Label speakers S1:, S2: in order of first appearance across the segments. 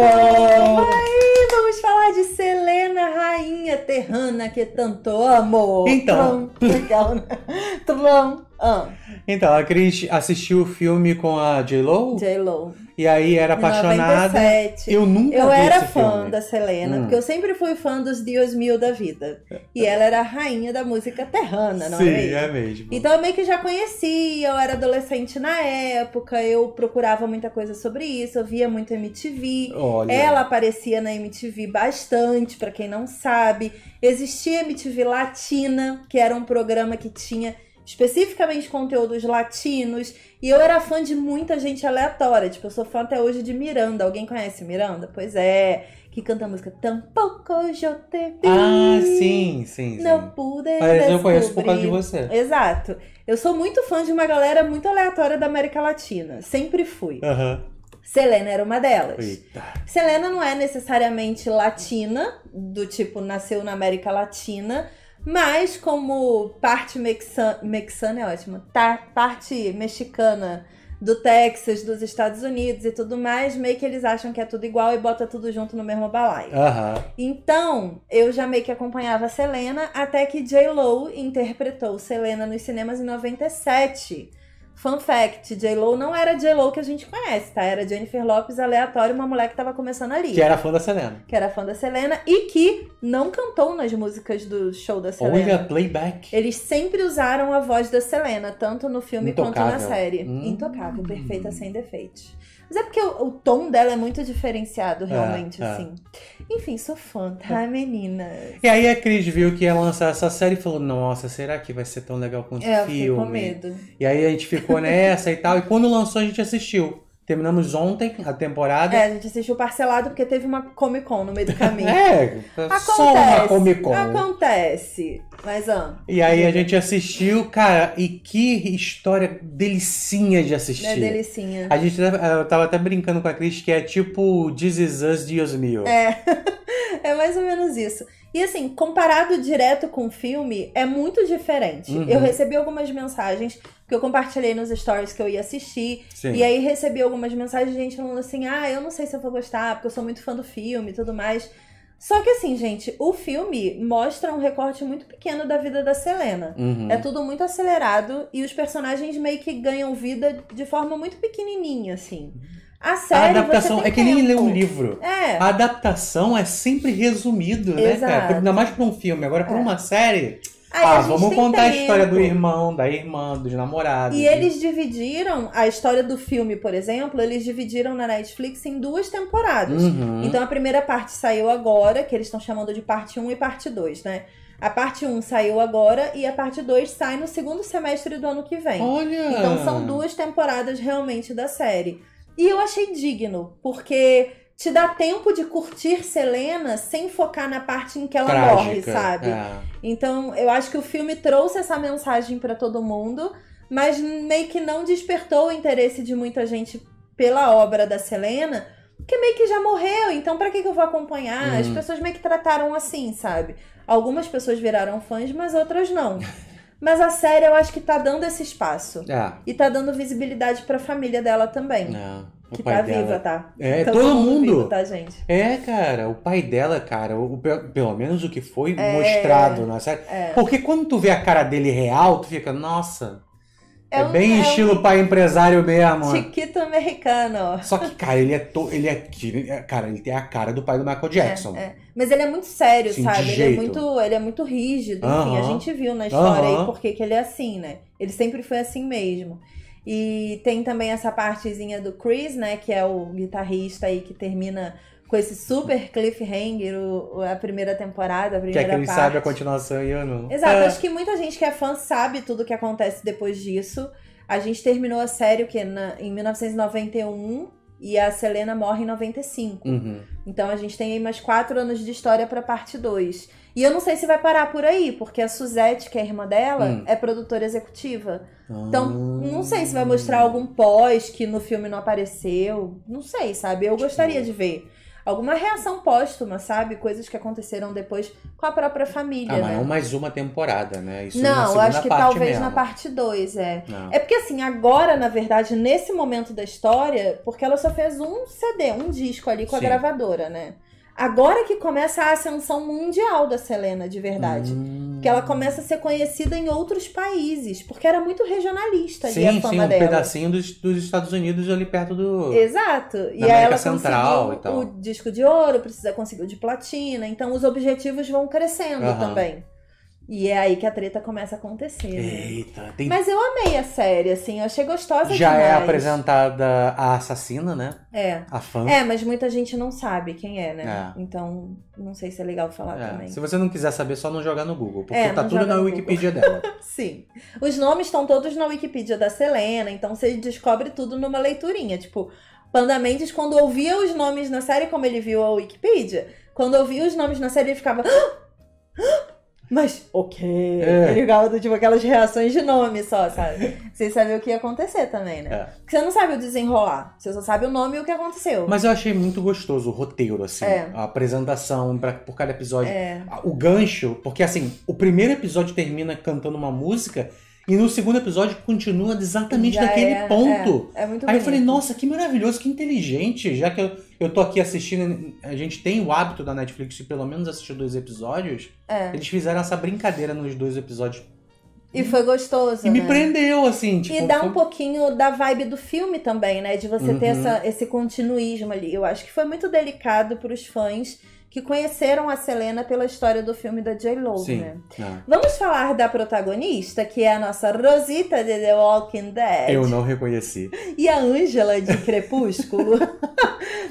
S1: Aí,
S2: vamos falar de Selena, rainha terrana que tanto amo. Então. Trum, legal, né? Trum, ah.
S1: Então, a Cris assistiu o filme com a J-Lo? J-Lo. E aí era apaixonada.
S2: 97. Eu nunca Eu era fã filme. da Selena, hum. porque eu sempre fui fã dos Dios Mil da vida. E ela era a rainha da música terrana, não é Sim, é mesmo. Então eu meio que já conhecia, eu era adolescente na época, eu procurava muita coisa sobre isso, eu via muito MTV. Olha. Ela aparecia na MTV bastante, para quem não sabe. Existia MTV Latina, que era um programa que tinha especificamente conteúdos latinos, e eu era fã de muita gente aleatória. Tipo, eu sou fã até hoje de Miranda. Alguém conhece Miranda? Pois é. Que canta a música Tampoco eu te vi. Ah, sim, sim. sim. Não pude Mas descobrir. eu conheço por causa de você. Exato. Eu sou muito fã de uma galera muito aleatória da América Latina. Sempre fui. Aham. Uhum. Selena era uma delas. Eita. Selena não é necessariamente latina, do tipo, nasceu na América Latina, mas como parte mexana, mexana é ótimo, tá, parte mexicana do Texas, dos Estados Unidos e tudo mais, meio que eles acham que é tudo igual e bota tudo junto no mesmo balaio. Uhum. Então, eu já meio que acompanhava a Selena, até que J. Lo interpretou Selena nos cinemas em 97 Fun fact, J-Lo não era J-Lo que a gente conhece, tá? Era Jennifer Lopes aleatório, uma mulher que tava começando ali. Que era fã da Selena. Que era fã da Selena e que não cantou nas músicas do show da Selena. Olha,
S1: playback.
S2: Eles sempre usaram a voz da Selena, tanto no filme Intocável. quanto na série. Hum. Intocável, perfeita, sem defeitos. Mas é porque o, o tom dela é muito diferenciado, é, realmente, é, assim. Enfim, sou fã, tá, é. meninas?
S1: E aí a Cris viu que ia lançar essa série e falou: Nossa, será que vai ser tão legal quanto é, o filme? Eu com medo. E aí a gente ficou nessa e tal. E quando lançou, a gente assistiu. Terminamos ontem a temporada. É, a
S2: gente assistiu parcelado porque teve uma Comic Con no meio do caminho. é, acontece, só uma Comic Con. Acontece. Mas, ó.
S1: E aí a gente assistiu, cara, e que história delicinha de assistir. É delicinha. A gente eu tava até brincando com a Cris que é tipo This Is Us de Osmio.
S2: É. é mais ou menos isso. E assim, comparado direto com o filme, é muito diferente. Uhum. Eu recebi algumas mensagens porque eu compartilhei nos stories que eu ia assistir. Sim. E aí recebi algumas mensagens de gente falando assim: ah, eu não sei se eu vou gostar, porque eu sou muito fã do filme e tudo mais. Só que assim, gente, o filme mostra um recorte muito pequeno da vida da Selena. Uhum. É tudo muito acelerado e os personagens meio que ganham vida de forma muito pequenininha, assim. A série. A adaptação é que tempo.
S1: nem ler um livro. É. A adaptação é sempre resumido, né, cara? Ainda mais pra um filme. Agora, pra é. uma série. Aí ah, vamos contar tempo. a história do irmão, da irmã, dos namorados. E eles
S2: dividiram a história do filme, por exemplo, eles dividiram na Netflix em duas temporadas. Uhum. Então a primeira parte saiu agora, que eles estão chamando de parte 1 e parte 2, né? A parte 1 saiu agora e a parte 2 sai no segundo semestre do ano que vem. Olha! Então são duas temporadas realmente da série. E eu achei digno, porque te dá tempo de curtir Selena sem focar na parte em que ela Trágica, morre, é. sabe? É. Então, eu acho que o filme trouxe essa mensagem para todo mundo, mas meio que não despertou o interesse de muita gente pela obra da Selena, porque meio que já morreu, então para que, que eu vou acompanhar? Uhum. As pessoas meio que trataram assim, sabe? Algumas pessoas viraram fãs, mas outras não. Mas a série eu acho que tá dando esse espaço. É. E tá dando visibilidade para a família dela também. É. O que tá dela. viva, tá? É, então todo, todo mundo. mundo. Vivo, tá, gente?
S1: É, cara, o pai dela, cara, o, pelo menos o que foi é, mostrado na série. É. Porque quando tu vê a cara dele real, tu fica, nossa. É, é um, bem é estilo um... pai empresário mesmo. Chiquito
S2: americano. Só que,
S1: cara, ele é, to... ele é. Cara, ele tem a cara do pai do Michael é, Jackson. É.
S2: Mas ele é muito sério, sabe? Ele é muito, ele é muito rígido. Enfim, uh -huh. a gente viu na história uh -huh. aí porque que ele é assim, né? Ele sempre foi assim mesmo. E tem também essa partezinha do Chris, né? Que é o guitarrista aí que termina com esse super cliffhanger, o, a primeira temporada, a primeira que é que ele sabe a
S1: continuação e eu não. Exato, ah. acho
S2: que muita gente que é fã sabe tudo o que acontece depois disso. A gente terminou a série o quê? Na, em 1991 e a Selena morre em 95. Uhum. Então a gente tem aí mais quatro anos de história para parte 2. E eu não sei se vai parar por aí, porque a Suzette, que é a irmã dela, hum. é produtora executiva.
S1: Então, ah. não
S2: sei se vai mostrar algum pós que no filme não apareceu. Não sei, sabe? Eu tipo, gostaria de ver alguma reação póstuma, sabe? Coisas que aconteceram depois com a própria ah, família. Ah, mas né? não
S1: mais uma temporada, né? Isso não, acho que talvez mesmo. na
S2: parte 2, é. Não. Ah. É porque assim, agora, na verdade, nesse momento da história, porque ela só fez um CD, um disco ali com Sim. a gravadora, né? Agora que começa a ascensão mundial da Selena, de verdade. Hum. Que ela começa a ser conhecida em outros países, porque era muito regionalista ali sim, a fama sim, um dela. pedacinho
S1: dos, dos Estados Unidos ali perto do.
S2: Exato. Da e América aí ela Central e tal. o disco de ouro, precisa conseguir o de platina. Então os objetivos vão crescendo uhum. também. E é aí que a treta começa a acontecer. Né?
S1: Eita, tem... Mas
S2: eu amei a série, assim, eu achei gostosa Já é demais. é
S1: apresentada a assassina, né? É. A fã. É,
S2: mas muita gente não sabe quem é, né? É. Então, não sei se é legal falar é. também. Se
S1: você não quiser saber, só não jogar no Google, porque é, tá tudo na Wikipedia Google. dela.
S2: Sim. Os nomes estão todos na Wikipedia da Selena, então você descobre tudo numa leiturinha. Tipo, Panda Mendes, quando ouvia os nomes na série, como ele viu a Wikipedia, quando ouvia os nomes na série, ele ficava... Mas, ok. É. Ele é do tipo aquelas reações de nome só, sabe? Você sabia o que ia acontecer também, né? É. Porque você não sabe o desenrolar. Você só sabe o nome e o que aconteceu. Mas eu
S1: achei muito gostoso o roteiro, assim. É. A apresentação pra, por cada episódio. É. O gancho, porque assim, o primeiro episódio termina cantando uma música. E no segundo episódio continua exatamente Já é, ponto. É. é, muito Aí bonito. eu falei, nossa, que maravilhoso, que inteligente. Já que eu eu tô aqui assistindo. A gente tem o hábito da Netflix de pelo menos assistir dois episódios. É. Eles fizeram essa brincadeira nos dois episódios
S2: e foi gostoso. E me né? prendeu,
S1: assim. Tipo, e dá um
S2: pouquinho da vibe do filme também, né? De você uhum. ter essa, esse continuismo ali. Eu acho que foi muito delicado para os fãs que conheceram a Selena pela história do filme da J. Lo, né? Ah. Vamos falar da protagonista, que é a nossa Rosita de The Walking Dead. Eu não
S1: reconheci.
S2: E a Angela de Crepúsculo.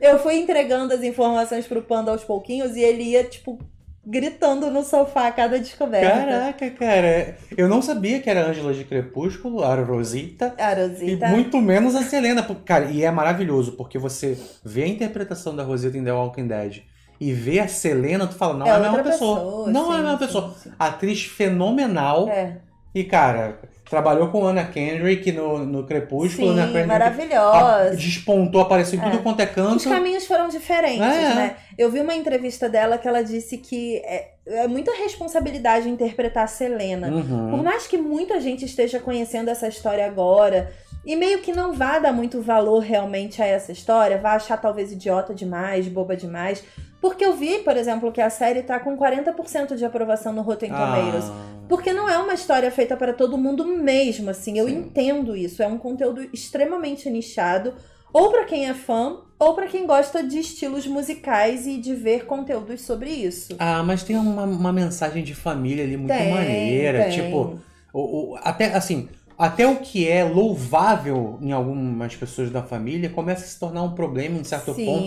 S2: eu fui entregando as informações pro Panda aos pouquinhos e ele ia, tipo, gritando no sofá a cada descoberta. Caraca,
S1: cara. Eu não sabia que era a Angela de Crepúsculo, a Rosita.
S2: A Rosita. E muito menos a
S1: Selena. Cara, e é maravilhoso, porque você vê a interpretação da Rosita em The Walking Dead e vê a Selena, tu fala, não é, é a mesma pessoa. pessoa. não sim, é a mesma sim, pessoa. Sim. Atriz fenomenal. É. E, cara, Trabalhou com Anna Kendrick no, no Crepúsculo, né, Sim, né? Kendrick maravilhosa. despontou, apareceu em tudo é. quanto é canto. Os caminhos
S2: foram diferentes, é. né? Eu vi uma entrevista dela que ela disse que é, é muita responsabilidade interpretar a Selena. Uhum. Por mais que muita gente esteja conhecendo essa história agora, e meio que não vá dar muito valor realmente a essa história, vá achar talvez idiota demais, boba demais. Porque eu vi, por exemplo, que a série tá com 40% de aprovação no Rotten ah. Tomatoes. Ah. Porque não é uma história feita para todo mundo mesmo, assim. Eu Sim. entendo isso. É um conteúdo extremamente nichado, ou para quem é fã, ou para quem gosta de estilos musicais e de ver conteúdos sobre isso.
S1: Ah, mas tem uma, uma mensagem de família ali muito tem, maneira. Tem. Tipo, o, o, até assim, até o que é louvável em algumas pessoas da família começa a se tornar um problema em certo Sim. ponto.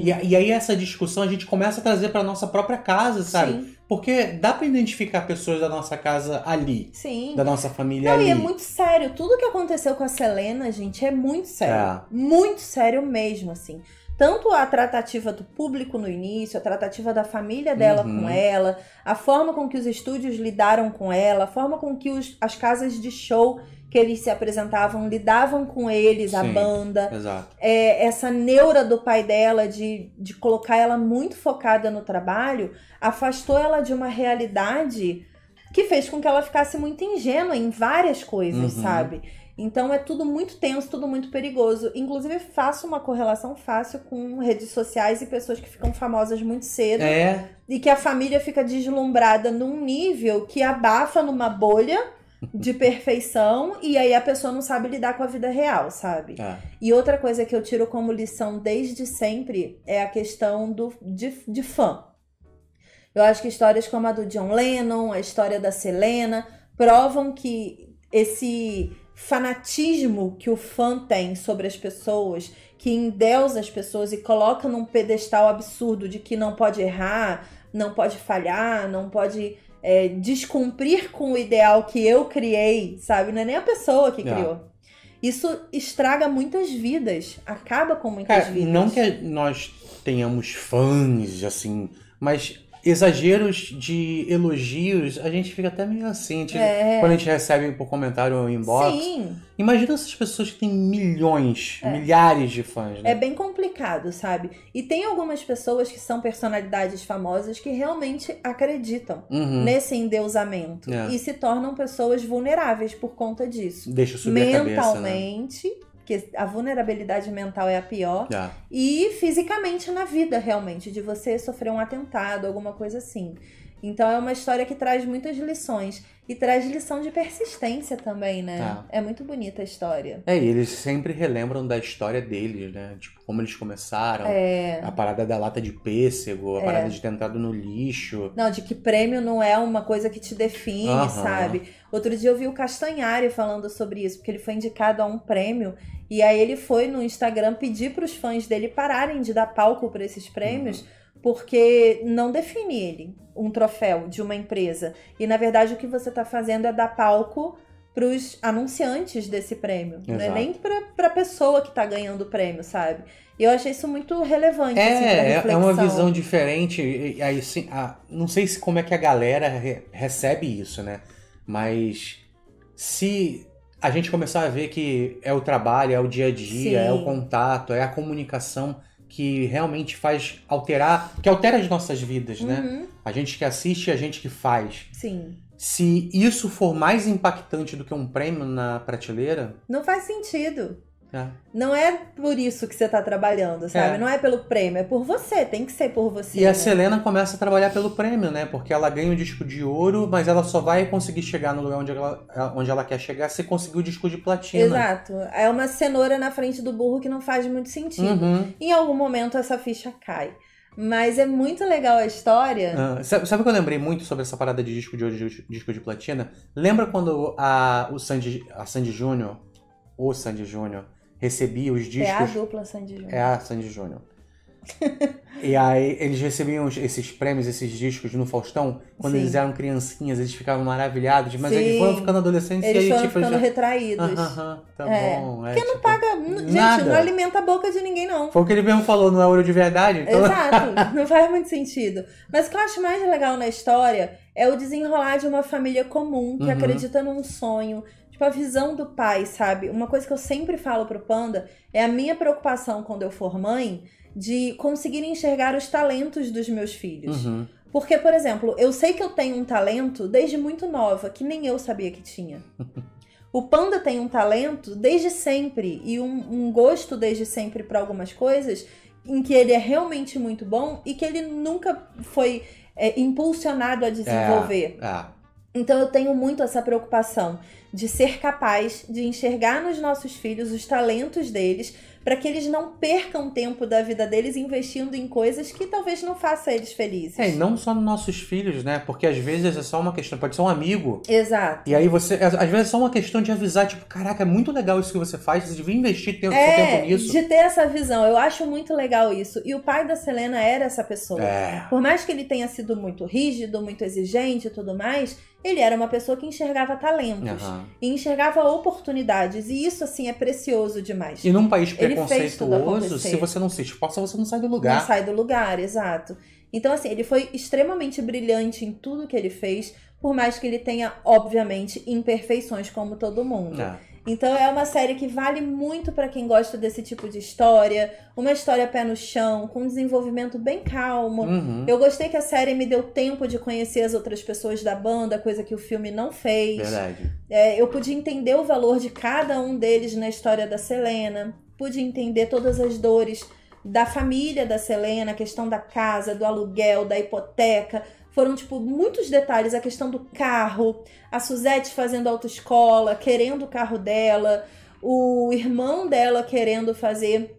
S1: E, e aí essa discussão a gente começa a trazer para nossa própria casa, sabe? Sim. Porque dá para identificar pessoas da nossa casa ali. Sim. Da nossa família Não, ali. E é muito
S2: sério. Tudo que aconteceu com a Selena, gente, é muito sério. É. Muito sério mesmo, assim. Tanto a tratativa do público no início, a tratativa da família dela uhum. com ela, a forma com que os estúdios lidaram com ela, a forma com que os, as casas de show que eles se apresentavam, lidavam com eles, Sim, a banda. Exato. É, essa neura do pai dela de, de colocar ela muito focada no trabalho afastou ela de uma realidade que fez com que ela ficasse muito ingênua em várias coisas, uhum. sabe? Então é tudo muito tenso, tudo muito perigoso. Inclusive, faço uma correlação fácil com redes sociais e pessoas que ficam famosas muito cedo. É. E que a família fica deslumbrada num nível que abafa numa bolha de perfeição e aí a pessoa não sabe lidar com a vida real, sabe? É. E outra coisa que eu tiro como lição desde sempre é a questão do, de, de fã. Eu acho que histórias como a do John Lennon, a história da Selena, provam que esse fanatismo que o fã tem sobre as pessoas, que endeusa as pessoas e coloca num pedestal absurdo de que não pode errar, não pode falhar, não pode é, descumprir com o ideal que eu criei, sabe? Não é nem a pessoa que é. criou. É. Isso estraga muitas vidas, acaba com muitas Cara, vidas. Não
S1: que nós tenhamos fãs, assim, mas exageros de elogios, a gente fica até meio assim, tipo, é. quando a gente recebe por comentário ou inbox. Sim. Imagina essas pessoas que têm milhões, é. milhares de fãs. Né? É
S2: bem complicado, sabe? E tem algumas pessoas que são personalidades famosas que realmente acreditam uhum. nesse endeusamento é. e se tornam pessoas vulneráveis por conta disso. Deixa eu subir Mentalmente, a cabeça, né? que a vulnerabilidade mental é a pior, yeah. e fisicamente na vida, realmente, de você sofrer um atentado, alguma coisa assim. Então é uma história que traz muitas lições. E traz lição de persistência também, né? Ah. É muito bonita a história. É,
S1: e eles sempre relembram da história deles, né? Tipo, como eles começaram. É... A parada da lata de pêssego, a é. parada de tentado no lixo.
S2: Não, de que prêmio não é uma coisa que te define, Aham. sabe? Outro dia eu vi o Castanhari falando sobre isso, porque ele foi indicado a um prêmio e aí ele foi no Instagram pedir para os fãs dele pararem de dar palco para esses prêmios, uhum. porque não define ele um troféu de uma empresa. E na verdade o que você está fazendo é dar palco para os anunciantes desse prêmio, não é nem para a pessoa que está ganhando o prêmio, sabe? E eu achei isso muito relevante. É, assim, é, é uma visão
S1: diferente. Aí, assim, a, não sei se como é que a galera re, recebe isso, né? Mas se a gente começar a ver que é o trabalho, é o dia a dia, Sim. é o contato, é a comunicação que realmente faz alterar, que altera as nossas vidas, né? uhum. né? A gente que assiste e a gente que faz. Sim. Se isso for mais impactante do que um prêmio na prateleira.
S2: Não faz sentido. É. Não é por isso que você tá trabalhando, sabe? É. Não é pelo prêmio, é por você, tem que ser por você. E né? a Selena
S1: começa a trabalhar pelo prêmio, né? Porque ela ganha o disco de ouro, mas ela só vai conseguir chegar no lugar onde ela, onde ela quer chegar se conseguir o disco de platina. Exato.
S2: É uma cenoura na frente do burro que não faz muito sentido. Uhum. Em algum momento essa ficha cai. Mas é muito legal a história. Ah,
S1: sabe, o que eu lembrei muito sobre essa parada de disco de ouro e disco de platina? Lembra quando a, o Sandy, a Sandy Júnior, o Sandy Júnior, recebia os discos. É a dupla Sandy Júnior. É a Sandy Júnior. e aí eles recebiam esses prêmios, esses discos no Faustão, quando Sim. eles eram criancinhas, eles ficavam maravilhados, mas Sim. eles foram ficando adolescentes eles e aí foram tipo, ficando já... retraídos. Ah, ah, tá é. bom. É, Porque tipo, não paga,
S2: gente, nada. não alimenta a boca de ninguém não.
S1: Foi o que ele mesmo falou, não é ouro de verdade. Então...
S2: Exato, não faz muito sentido. Mas o que eu acho mais legal na história é o desenrolar de uma família comum que uhum. acredita num sonho, tipo, a visão do pai, sabe? Uma coisa que eu sempre falo pro Panda é a minha preocupação quando eu for mãe de conseguir enxergar os talentos dos meus filhos. Uhum. Porque, por exemplo, eu sei que eu tenho um talento desde muito nova, que nem eu sabia que tinha. O Panda tem um talento desde sempre e um, um gosto desde sempre para algumas coisas em que ele é realmente muito bom e que ele nunca foi é, impulsionado a é, desenvolver. É, é. Então eu tenho muito essa preocupação de ser capaz de enxergar nos nossos filhos os talentos deles, para que eles não percam tempo da vida deles investindo em coisas que talvez não façam eles felizes. É,
S1: e não só nos nossos filhos, né? Porque às vezes é só uma questão, pode ser um amigo. Exato. E aí você, às vezes é só uma questão de avisar, tipo, caraca, é muito legal isso que você faz, você devia investir tempo, é, tempo nisso. de
S2: ter essa visão. Eu acho muito legal isso. E o pai da Selena era essa pessoa. É. Por mais que ele tenha sido muito rígido, muito exigente e tudo mais, ele era uma pessoa que enxergava talentos. Uhum e enxergava oportunidades. E isso, assim, é precioso demais. E num país preconceituoso, se você não
S1: se esforça, você não sai do lugar. Não sai
S2: do lugar, exato. Então, assim, ele foi extremamente brilhante em tudo que ele fez, por mais que ele tenha, obviamente, imperfeições, como todo mundo. É. Então é uma série que vale muito para quem gosta desse tipo de história, uma história pé no chão, com um desenvolvimento bem calmo. Uhum. Eu gostei que a série me deu tempo de conhecer as outras pessoas da banda, coisa que o filme não fez. Verdade. É, eu pude entender o valor de cada um deles na história da Selena, pude entender todas as dores da família da Selena, a questão da casa, do aluguel, da hipoteca, foram, tipo, muitos detalhes. A questão do carro, a Suzette fazendo autoescola, querendo o carro dela, o irmão dela querendo fazer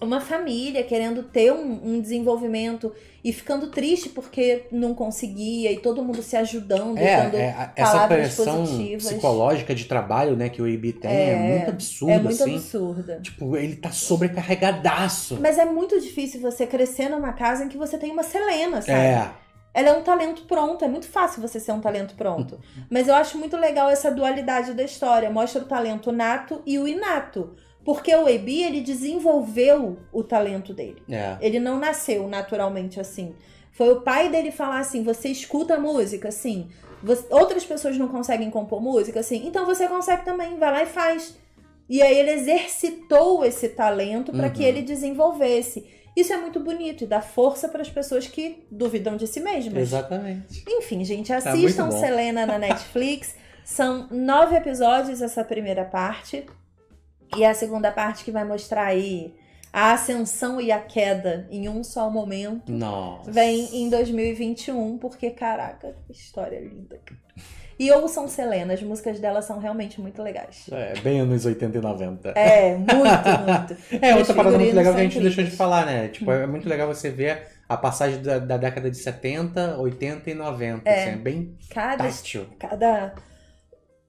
S2: uma família, querendo ter um, um desenvolvimento e ficando triste porque não conseguia e todo mundo se ajudando, é, dando é, essa pressão positivas.
S1: psicológica de trabalho, né, que o IB tem é, é, muito absurda, É muito assim.
S2: absurda.
S1: Tipo, ele tá sobrecarregadaço. Mas é
S2: muito difícil você crescer numa casa em que você tem uma Selena, sabe? É ela é um talento pronto. É muito fácil você ser um talento pronto. Mas eu acho muito legal essa dualidade da história. Mostra o talento nato e o inato. Porque o Ebi, ele desenvolveu o talento dele. É. Ele não nasceu naturalmente assim. Foi o pai dele falar assim: você escuta música, assim. Você... outras pessoas não conseguem compor música, assim. Então você consegue também, vai lá e faz. E aí ele exercitou esse talento para uhum. que ele desenvolvesse. Isso é muito bonito e dá força para as pessoas que duvidam de si mesmas.
S1: Exatamente.
S2: Enfim, gente, tá assistam Selena na Netflix. São nove episódios essa primeira parte. E a segunda parte que vai mostrar aí a ascensão e a queda em um só momento.
S1: Nossa.
S2: Vem em 2021, porque caraca, que história linda. E ouçam Selena, as músicas dela são realmente muito legais.
S1: É, bem anos 80 e 90. É, muito, muito. é, outra parada muito legal que a gente incríveis. deixou de falar, né? Tipo, é muito legal você ver a passagem da, da década de 70, 80 e 90. É, assim, é bem cada, tátil.
S2: Cada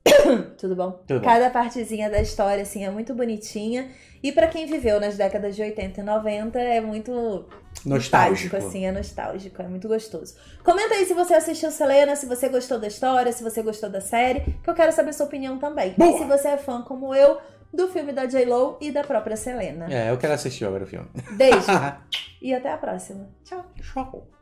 S2: Tudo bom? Tudo Cada bom. partezinha da história, assim, é muito bonitinha. E para quem viveu nas décadas de 80 e 90, é muito nostálgico, assim, é nostálgico, é muito gostoso. Comenta aí se você assistiu Selena, se você gostou da história, se você gostou da série, que eu quero saber sua opinião também. Boa. E se você é fã como eu, do filme da J-Lo e da própria Selena.
S1: É, eu quero assistir agora o filme. Beijo.
S2: e até a próxima. Tchau.
S1: Tchau.